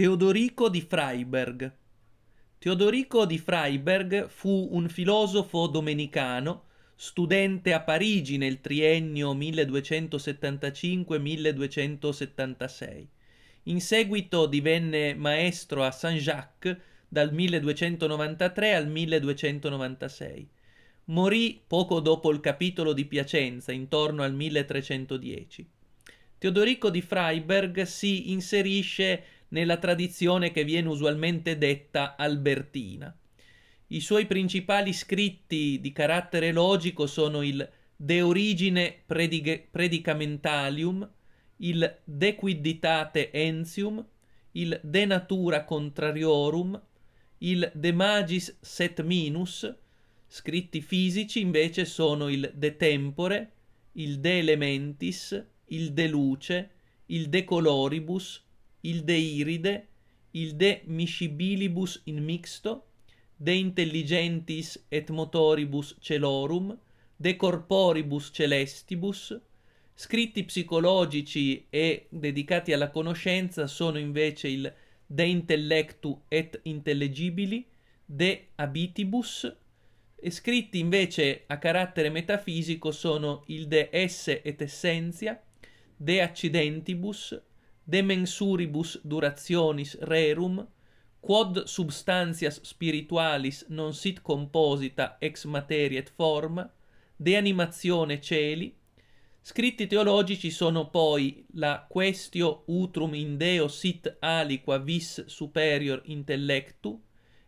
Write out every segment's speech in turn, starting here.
Teodorico di Freiberg. Teodorico di Freiberg fu un filosofo domenicano, studente a Parigi nel triennio 1275-1276. In seguito divenne maestro a Saint-Jacques dal 1293 al 1296. Morì poco dopo il capitolo di Piacenza, intorno al 1310. Teodorico di Freiberg si inserisce nella tradizione che viene usualmente detta albertina. I suoi principali scritti di carattere logico sono il De origine predige- predicamentalium, il De quidditate ensium, il De natura contrariorum, il De magis set minus, scritti fisici invece sono il De tempore, il De elementis, il De luce, il De coloribus, il de iride, il de miscibilibus in mixto, de intelligentis et motoribus celorum, de corporibus celestibus. Scritti psicologici e dedicati alla conoscenza sono invece il de intellectu et intellegibili, de abitibus, e scritti invece a carattere metafisico sono il de esse et essentia, de accidentibus, de mensuribus durationis rerum, quod substantias spiritualis non sit composita ex materia et forma, de animazione celi, Scritti teologici sono poi la Questio utrum in Deo sit aliqua vis superior intellectu,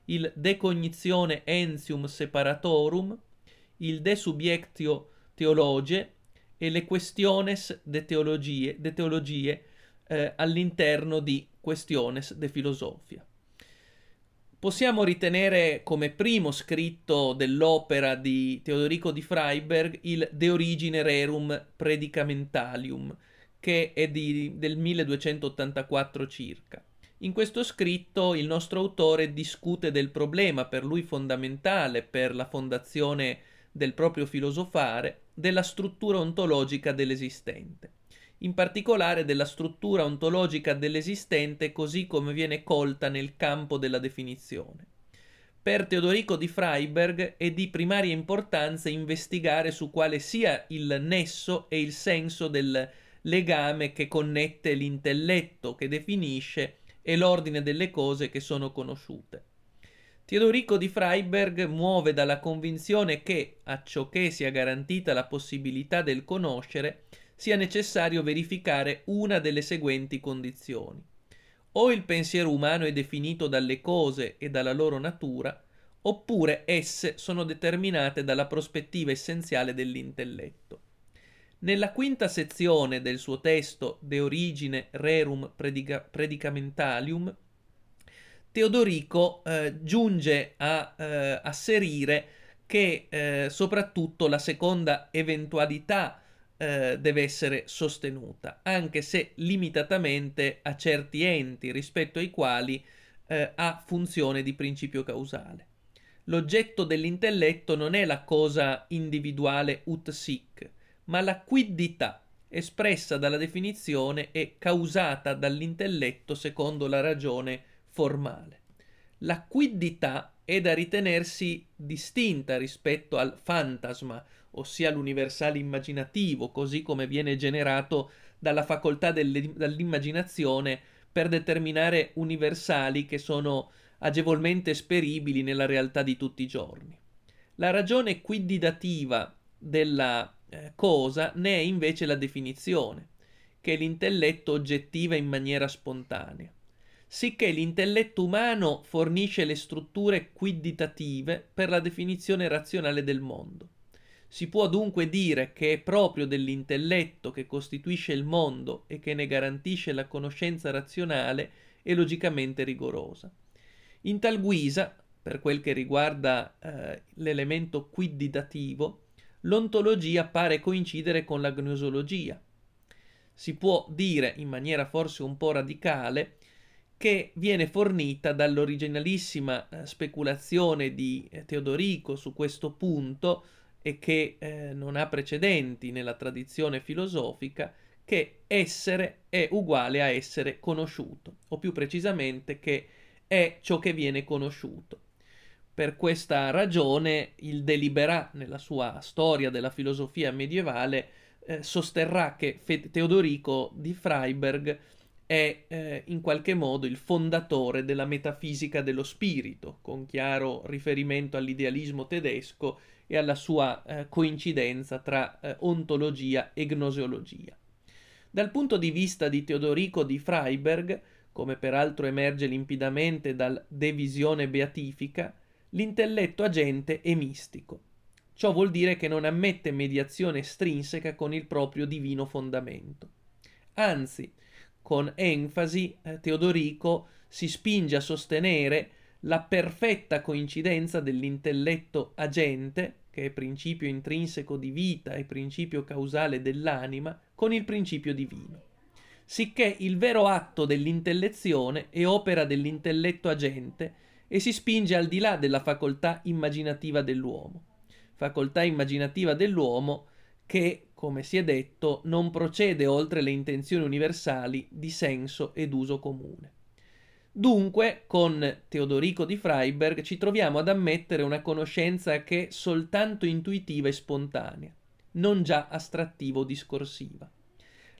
il De cognizione ensium separatorum, il De subjectio teologe e le questiones de teologie, de teologie eh, all'interno di Questiones de Filosofia. Possiamo ritenere come primo scritto dell'opera di Teodorico di Freiberg il De Origine Rerum Predicamentalium, che è di, del 1284 circa. In questo scritto il nostro autore discute del problema per lui fondamentale per la fondazione del proprio filosofare della struttura ontologica dell'esistente in particolare della struttura ontologica dell'esistente così come viene colta nel campo della definizione. Per Teodorico di Freiberg è di primaria importanza investigare su quale sia il nesso e il senso del legame che connette l'intelletto che definisce e l'ordine delle cose che sono conosciute. Teodorico di Freiberg muove dalla convinzione che, a ciò che sia garantita la possibilità del conoscere, sia necessario verificare una delle seguenti condizioni. O il pensiero umano è definito dalle cose e dalla loro natura, oppure esse sono determinate dalla prospettiva essenziale dell'intelletto. Nella quinta sezione del suo testo De origine rerum predica- predicamentalium, Teodorico eh, giunge a eh, asserire che eh, soprattutto la seconda eventualità eh, deve essere sostenuta, anche se limitatamente a certi enti rispetto ai quali eh, ha funzione di principio causale. L'oggetto dell'intelletto non è la cosa individuale ut sic, ma la quiddità espressa dalla definizione e causata dall'intelletto secondo la ragione formale. La quiddità è da ritenersi distinta rispetto al fantasma, ossia l'universale immaginativo, così come viene generato dalla facoltà dell'immaginazione per determinare universali che sono agevolmente esperibili nella realtà di tutti i giorni. La ragione quiddidativa della eh, cosa ne è invece la definizione, che è l'intelletto oggettiva in maniera spontanea sicché l'intelletto umano fornisce le strutture quidditative per la definizione razionale del mondo. Si può dunque dire che è proprio dell'intelletto che costituisce il mondo e che ne garantisce la conoscenza razionale e logicamente rigorosa. In tal guisa, per quel che riguarda eh, l'elemento quidditativo, l'ontologia pare coincidere con la gnosologia. Si può dire, in maniera forse un po' radicale, che viene fornita dall'originalissima eh, speculazione di eh, Teodorico su questo punto e che eh, non ha precedenti nella tradizione filosofica, che essere è uguale a essere conosciuto, o più precisamente che è ciò che viene conosciuto. Per questa ragione il Delibera, nella sua storia della filosofia medievale, eh, sosterrà che Fe- Teodorico di Freiberg è eh, in qualche modo il fondatore della metafisica dello spirito, con chiaro riferimento all'idealismo tedesco e alla sua eh, coincidenza tra eh, ontologia e gnoseologia. Dal punto di vista di Teodorico di Freiberg, come peraltro emerge limpidamente dal De Visione Beatifica, l'intelletto agente è mistico. Ciò vuol dire che non ammette mediazione estrinseca con il proprio divino fondamento. Anzi, con enfasi, eh, Teodorico si spinge a sostenere la perfetta coincidenza dell'intelletto agente, che è principio intrinseco di vita e principio causale dell'anima, con il principio divino. Sicché il vero atto dell'intellezione è opera dell'intelletto agente e si spinge al di là della facoltà immaginativa dell'uomo. Facoltà immaginativa dell'uomo è che, come si è detto, non procede oltre le intenzioni universali di senso ed uso comune. Dunque, con Teodorico di Freiberg ci troviamo ad ammettere una conoscenza che è soltanto intuitiva e spontanea, non già astrattiva o discorsiva.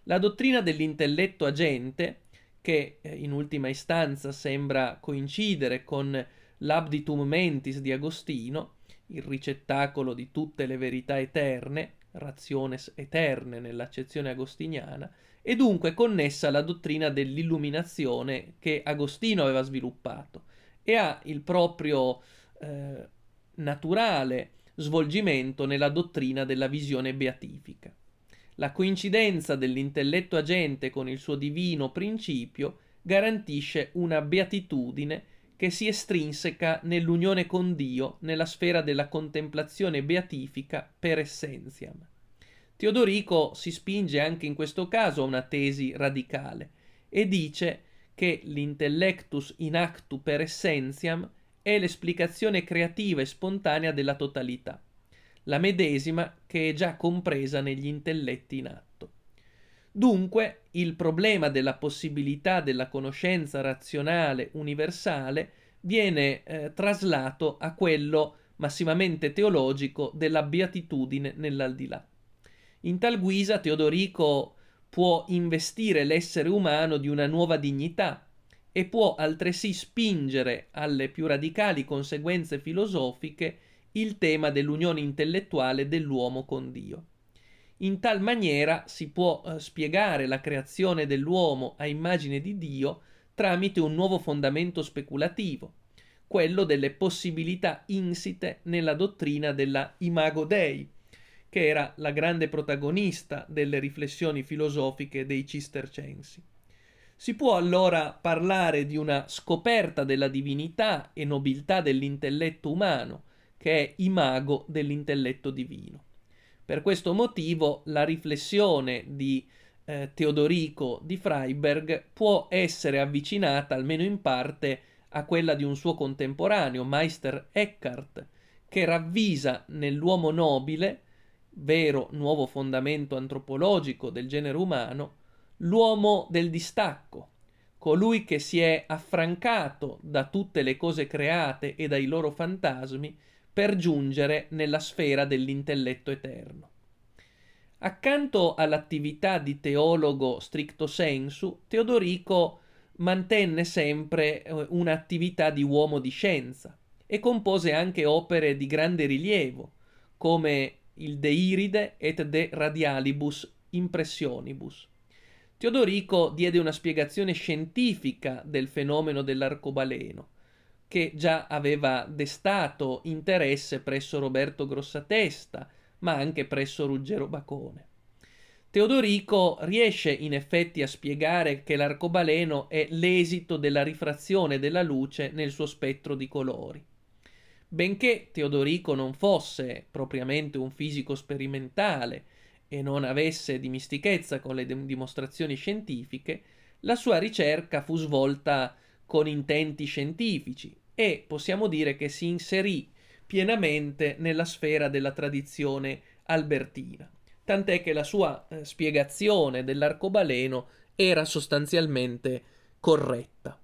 La dottrina dell'intelletto agente, che eh, in ultima istanza sembra coincidere con l'Abditum Mentis di Agostino, il ricettacolo di tutte le verità eterne, rationes eterne nell'accezione agostiniana, e dunque connessa alla dottrina dell'illuminazione che Agostino aveva sviluppato e ha il proprio eh, naturale svolgimento nella dottrina della visione beatifica. La coincidenza dell'intelletto agente con il suo divino principio garantisce una beatitudine che si estrinseca nell'unione con Dio nella sfera della contemplazione beatifica per essenziam. Teodorico si spinge anche in questo caso a una tesi radicale e dice che l'intellectus in actu per essentiam è l'esplicazione creativa e spontanea della totalità, la medesima che è già compresa negli intelletti in atto. Dunque, il problema della possibilità della conoscenza razionale universale viene eh, traslato a quello massimamente teologico della beatitudine nell'aldilà. In tal guisa Teodorico può investire l'essere umano di una nuova dignità e può altresì spingere alle più radicali conseguenze filosofiche il tema dell'unione intellettuale dell'uomo con Dio. In tal maniera si può eh, spiegare la creazione dell'uomo a immagine di Dio tramite un nuovo fondamento speculativo, quello delle possibilità insite nella dottrina della Imago Dei, che era la grande protagonista delle riflessioni filosofiche dei cistercensi. Si può allora parlare di una scoperta della divinità e nobiltà dell'intelletto umano, che è imago dell'intelletto divino. Per questo motivo la riflessione di eh, Teodorico di Freiberg può essere avvicinata almeno in parte a quella di un suo contemporaneo, Meister Eckhart, che ravvisa nell'uomo nobile, vero nuovo fondamento antropologico del genere umano, l'uomo del distacco, colui che si è affrancato da tutte le cose create e dai loro fantasmi per giungere nella sfera dell'intelletto eterno. Accanto all'attività di teologo stricto sensu, Teodorico mantenne sempre eh, un'attività di uomo di scienza e compose anche opere di grande rilievo, come il De Iride et de Radialibus Impressionibus. Teodorico diede una spiegazione scientifica del fenomeno dell'arcobaleno, che già aveva destato interesse presso Roberto Grossatesta, ma anche presso Ruggero Bacone. Teodorico riesce in effetti a spiegare che l'arcobaleno è l'esito della rifrazione della luce nel suo spettro di colori. Benché Teodorico non fosse propriamente un fisico sperimentale e non avesse dimistichezza con le de- dimostrazioni scientifiche, la sua ricerca fu svolta con intenti scientifici e possiamo dire che si inserì pienamente nella sfera della tradizione albertina, tant'è che la sua eh, spiegazione dell'arcobaleno era sostanzialmente corretta.